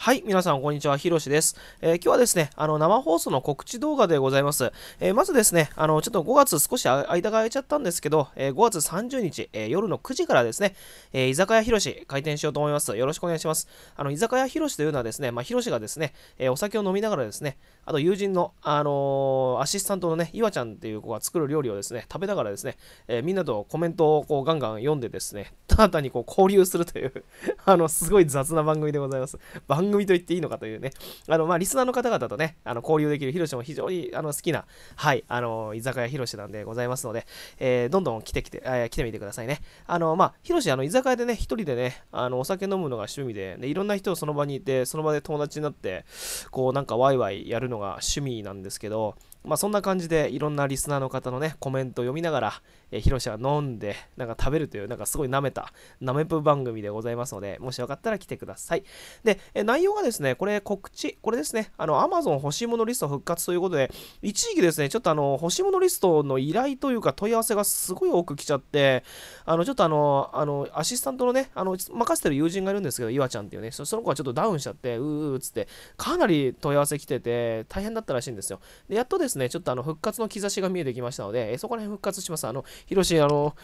はい、皆さん、こんにちは。ひろしです。えー、今日はですね、あの、生放送の告知動画でございます。えー、まずですね、あの、ちょっと5月少し間が空いちゃったんですけど、えー、5月30日、え夜の9時からですね、え居酒屋ひろし開店しようと思います。よろしくお願いします。あの、居酒屋ひろしというのはですね、まあ、ひろしがですね、えお酒を飲みながらですね、あと友人の、あのアシスタントのね、いわちゃんっていう子が作る料理をですね、食べながらですね、えみんなとコメントをこうガンガン読んでですね、新たにこう交流するという あの、すごい雑な番組でございます。番組と言っていいのかというね、あの、まあ、リスナーの方々とね、あの交流できるヒロシも非常にあの好きな、はい、あの、居酒屋ヒロシなんでございますので、えー、どんどん来てきて、えー、来てみてくださいね。あの、まあ、ヒロシ、あの、居酒屋でね、一人でね、あの、お酒飲むのが趣味で、で、いろんな人をその場にいて、その場で友達になって、こう、なんかワイワイやるのが趣味なんですけど、まあ、そんな感じでいろんなリスナーの方のね、コメントを読みながら、えー、ヒロシは飲んで、なんか食べるという、なんかすごい舐めた、ナメプ番組でございますので、もしよかったら来てください。で、え内容がですね、これ告知、これですね、あの、Amazon 欲しいものリスト復活ということで、一時期ですね、ちょっとあの、欲しいものリストの依頼というか問い合わせがすごい多く来ちゃって、あの、ちょっとあの、あの、アシスタントのね、あの、任せてる友人がいるんですけど、いわちゃんっていうね、その子がちょっとダウンしちゃって、うーうーつって、かなり問い合わせ来てて、大変だったらしいんですよ。で、やっとですね、ちょっとあの、復活の兆しが見えてきましたので、えそこら辺復活します。あの、ヒロシ、あの、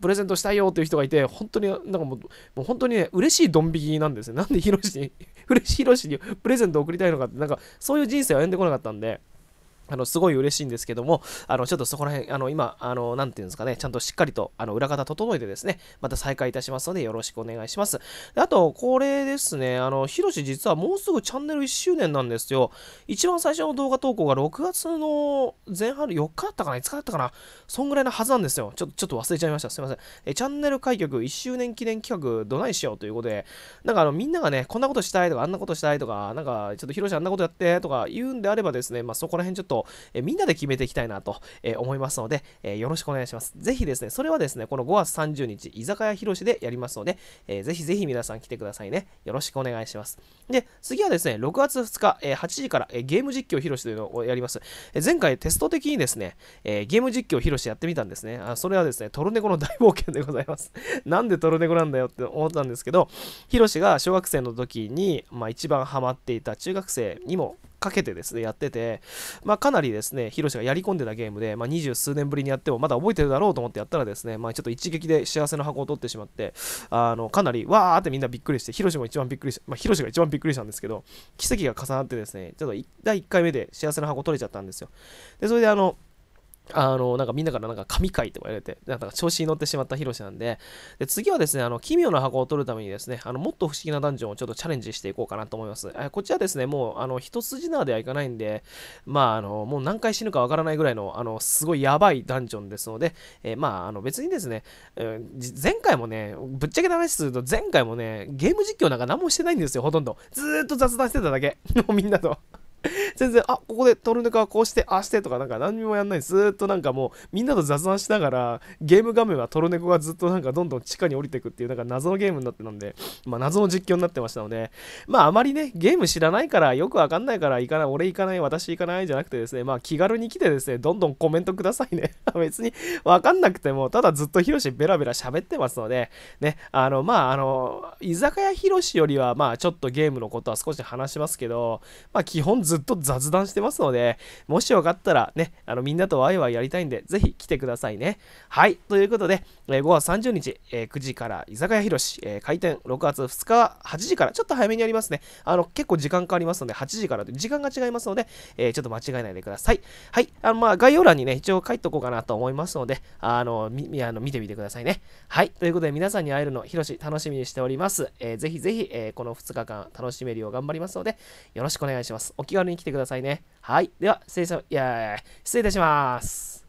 プレゼントしたいよという人がいて、本当に、なんかもう、もう本当にね、嬉しいドン引きなんですよ。なんでヒロシに、嬉しいヒロシにプレゼントを送りたいのかって、なんか、そういう人生を歩んでこなかったんで、あのすごい嬉しいんですけども、あのちょっとそこら辺、あの今、あのなんていうんですかね、ちゃんとしっかりとあの裏方整えてですね、また再開いたしますので、よろしくお願いします。あと、これですね、あの、ひろし実はもうすぐチャンネル1周年なんですよ。一番最初の動画投稿が6月の前半4日だったかな、5日だったかな、そんぐらいのはずなんですよ。ちょっとちょっと忘れちゃいました。すいません。えチャンネル開局1周年記念企画、どないしようということで、なんかあのみんながね、こんなことしたいとか、あんなことしたいとか、なんかちょっとひろしあんなことやってとか言うんであればですね、まあそこら辺ちょっととみんなで決めていきたいなと、え思いますので、えよろしくお願いします。ぜひですね、それはですね、この5月30日、居酒屋ひろしでやりますので、えー、ぜひぜひ皆さん来てくださいね。よろしくお願いします。で、次はですね、6月2日、え8時から、えゲーム実況ひろしというのをやります。え前回テスト的にですね、えゲーム実況ひろしやってみたんですね。あそれはですね、トルネコの大冒険でございます。なんでトルネコなんだよって思ったんですけど、ひろしが小学生の時に、まあ、一番ハマっていた中学生にもかけてですね、やってて、まあ、かなりですね、ヒロシがやり込んでたゲームで、まあ、二十数年ぶりにやっても、まだ覚えてるだろうと思ってやったらですね、まあ、ちょっと一撃で幸せの箱を取ってしまって、あの、かなり、わーってみんなびっくりして、ヒロシも一番びっくりし、まあ、ヒロシが一番びっくりしたんですけど、奇跡が重なってですね、ちょっと第1回目で幸せの箱取れちゃったんですよ。で、それであの、あの、なんかみんなからなんか神回って言われて、なんか調子に乗ってしまったヒロシなんで、で、次はですね、あの、奇妙な箱を取るためにですね、あの、もっと不思議なダンジョンをちょっとチャレンジしていこうかなと思います。えこっちはですね、もう、あの、一筋縄ではいかないんで、まあ、あの、もう何回死ぬかわからないぐらいの、あの、すごいやばいダンジョンですので、えまあ、あの、別にですね、え前回もね、ぶっちゃけた話すると、前回もね、ゲーム実況なんか何もしてないんですよ、ほとんど。ずーっと雑談してただけ。もうみんなと全然、あ、ここでトルネコはこうして、ああしてとかなんか何にもやんない。ずっとなんかもうみんなと雑談しながらゲーム画面はトルネコがずっとなんかどんどん地下に降りてくっていうなんか謎のゲームになってたんで、まあ謎の実況になってましたので、まああまりね、ゲーム知らないからよくわかんないから行かない、俺行かない、私行かないじゃなくてですね、まあ気軽に来てですね、どんどんコメントくださいね別にわかんなくても、ただずっとヒロシベラベラ喋ってますので、ね、あの、まあ、あの、居酒屋ヒロシよりは、まあ、ちょっとゲームのことは少し話しますけど、まあ、基本ずっと雑談してますので、もしよかったらね、あの、みんなとワイワイやりたいんで、ぜひ来てくださいね。はい、ということで、えー、5月30日、えー、9時から居酒屋ヒロシ、えー、開店6月2日は8時から、ちょっと早めにやりますね。あの、結構時間変わりますので、8時から時間が違いますので、えー、ちょっと間違えないでください。はい、あの、まあ、概要欄にね、一応書いとこうかなと思いますので、あの、みあの見てみてくださいね。はい。ということで、皆さんに会えるの、ひろし、楽しみにしております。えー、ぜひぜひ、えー、この2日間、楽しめるよう頑張りますので、よろしくお願いします。お気軽に来てくださいね。はい。では、失礼し、いや失礼いたします。